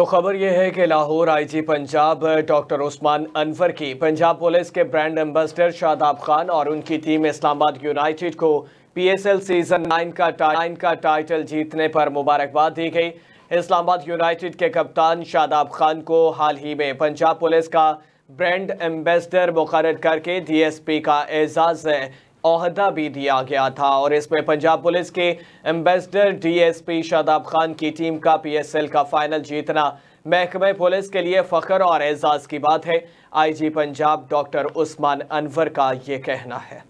तो खबर यह है कि लाहौर आईजी पंजाब डॉक्टर उस्मान अनवर की पंजाब पुलिस के ब्रांड एम्बेसडर शादाब खान और उनकी टीम इस्लामाबाद यूनाइटेड को पीएसएल सीजन नाइन का टाइन का टाइटल जीतने पर मुबारकबाद दी गई इस्लामाबाद यूनाइटेड के कप्तान शादाब खान को हाल ही में पंजाब पुलिस का ब्रांड एम्बेसडर मुकर करके डीएसपी का एजाज़ अहदा भी दिया गया था और इसमें पंजाब पुलिस के एम्बेसडर डीएसपी शादाब खान की टीम का पीएसएल का फाइनल जीतना महकमे पुलिस के लिए फ़ख्र और एजाज़ की बात है आईजी पंजाब डॉक्टर उस्मान अनवर का ये कहना है